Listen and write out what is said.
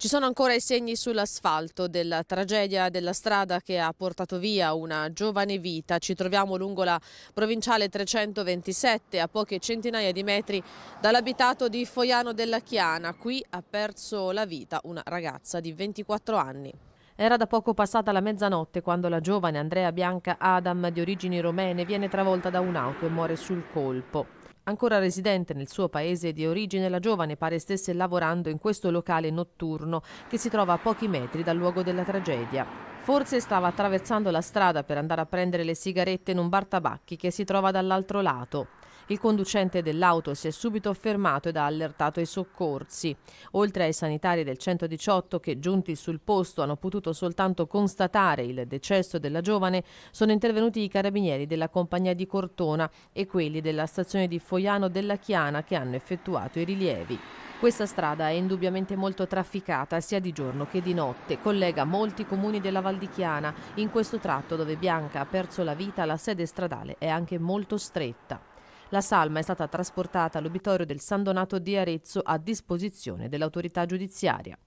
Ci sono ancora i segni sull'asfalto della tragedia della strada che ha portato via una giovane vita. Ci troviamo lungo la provinciale 327 a poche centinaia di metri dall'abitato di Foiano della Chiana. Qui ha perso la vita una ragazza di 24 anni. Era da poco passata la mezzanotte quando la giovane Andrea Bianca Adam di origini romene viene travolta da un'auto e muore sul colpo. Ancora residente nel suo paese di origine, la giovane pare stesse lavorando in questo locale notturno che si trova a pochi metri dal luogo della tragedia. Forse stava attraversando la strada per andare a prendere le sigarette in un bar tabacchi che si trova dall'altro lato. Il conducente dell'auto si è subito fermato ed ha allertato i soccorsi. Oltre ai sanitari del 118 che giunti sul posto hanno potuto soltanto constatare il decesso della giovane, sono intervenuti i carabinieri della compagnia di Cortona e quelli della stazione di Foiano della Chiana che hanno effettuato i rilievi. Questa strada è indubbiamente molto trafficata sia di giorno che di notte, collega molti comuni della Val di Chiana. In questo tratto dove Bianca ha perso la vita la sede stradale è anche molto stretta. La salma è stata trasportata all'obitorio del San Donato di Arezzo a disposizione dell'autorità giudiziaria.